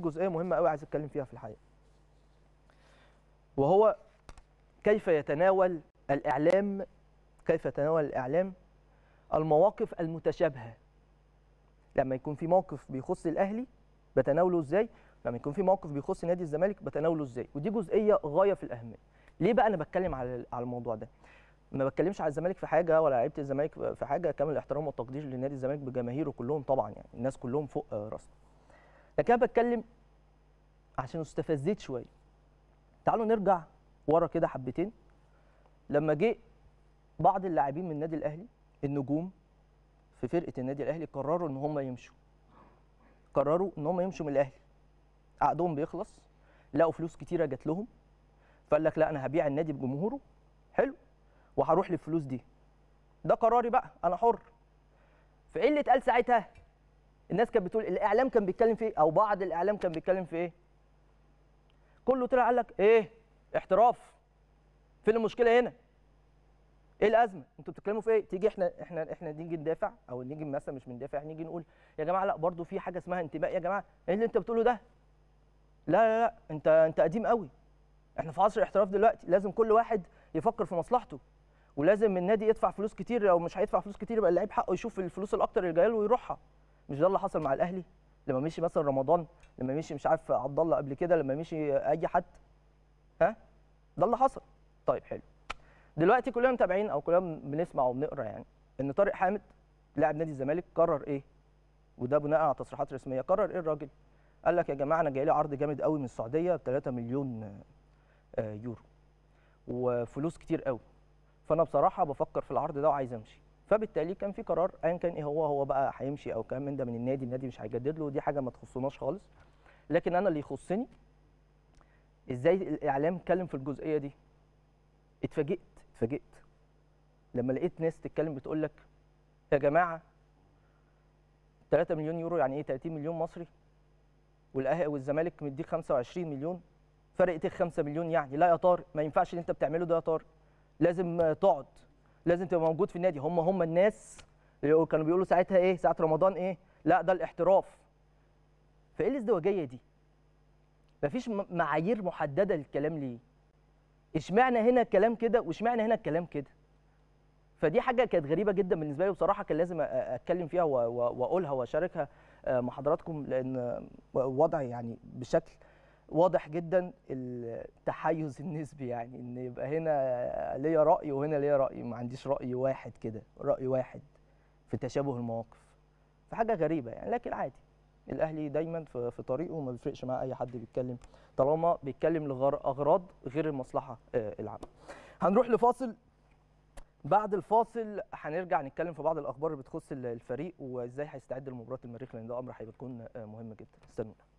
في جزئيه مهمه قوي عايز اتكلم فيها في الحقيقه وهو كيف يتناول الاعلام كيف يتناول الاعلام المواقف المتشابهه لما يكون في موقف بيخص الاهلي بتناوله ازاي لما يكون في موقف بيخص نادي الزمالك بتناوله ازاي ودي جزئيه غايه في الاهميه ليه بقى انا بتكلم على على الموضوع ده ما بتكلمش على الزمالك في حاجه ولا لعيبه الزمالك في حاجه كامل الاحترام والتقدير لنادي الزمالك بجماهيره كلهم طبعا يعني الناس كلهم فوق راسنا لكن انا بتكلم عشان استفزيت شويه تعالوا نرجع ورا كده حبتين لما جه بعض اللاعبين من النادي الاهلي النجوم في فرقه النادي الاهلي قرروا ان هم يمشوا قرروا ان هم يمشوا من الاهلي عقدهم بيخلص لقوا فلوس كتيره جات لهم فقال لك لا انا هبيع النادي بجمهوره حلو وهروح للفلوس دي ده قراري بقى انا حر فايه اللي اتقال ساعتها الناس كانت بتقول الاعلام كان بيتكلم في ايه او بعض الاعلام كان بيتكلم في ايه كله طلع قال لك ايه احتراف فين المشكله هنا ايه الازمه انتوا بتتكلموا في ايه تيجي احنا احنا احنا نيجي ندافع او نيجي مثلا مش بندافع نيجي نقول يا جماعه لا برضو في حاجه اسمها انتماء يا جماعه ايه اللي انت بتقوله ده لا لا لا انت انت قديم قوي احنا في عصر الاحتراف دلوقتي لازم كل واحد يفكر في مصلحته ولازم النادي يدفع فلوس كتير او مش هيدفع فلوس كتير يبقى اللعيب حقه يشوف الفلوس الاكتر اللي جايه له ويروحها مش ده اللي حصل مع الاهلي لما مشي مثلا رمضان لما مشي مش عارف عبد الله قبل كده لما مشي اي حد ها ده اللي حصل طيب حلو دلوقتي كلنا متابعين او كلنا بنسمع وبنقرا يعني ان طارق حامد لاعب نادي الزمالك قرر ايه وده بناء على تصريحات رسميه قرر ايه الراجل قال لك يا جماعه انا جاي لي عرض جامد قوي من السعوديه 3 مليون آه، يورو وفلوس كتير قوي فانا بصراحه بفكر في العرض ده وعايز امشي فبالتالي كان في قرار ايا كان ايه هو هو بقى هيمشي او كلام من ده من النادي النادي مش هيجدد له دي حاجه ما تخصناش خالص لكن انا اللي يخصني ازاي الاعلام اتكلم في الجزئيه دي اتفاجئت اتفاجئت لما لقيت ناس تتكلم بتقول لك يا جماعه 3 مليون يورو يعني ايه 30 مليون مصري والاهلي والزمالك مديك 25 مليون فرقتك 5 مليون يعني لا يا طارق ما ينفعش اللي انت بتعمله ده يا طارق لازم تقعد لازم تبقى موجود في النادي هم هم الناس اللي كانوا بيقولوا ساعتها ايه ساعه رمضان ايه لا ده الاحتراف فايه الازدواجيه دي مفيش معايير محدده للكلام ليه اشمعنى هنا الكلام كده واشمعنى هنا الكلام كده فدي حاجه كانت غريبه جدا بالنسبه لي وبصراحه كان لازم اتكلم فيها واقولها واشاركها آه، مع حضراتكم لان آه، وضعي يعني بشكل واضح جدا التحيز النسبي يعني ان يبقى هنا ليا راي وهنا ليا راي ما عنديش راي واحد كده راي واحد في تشابه المواقف فحاجه غريبه يعني لكن عادي الاهلي دايما في طريقه وما بيفرقش مع اي حد بيتكلم طالما بيتكلم لاغراض غير المصلحه آه، العامه هنروح لفاصل بعد الفاصل هنرجع نتكلم في بعض الاخبار اللي بتخص الفريق وازاي هيستعد لمباراه المريخ لان ده امر هيكون آه، مهم جدا استنونا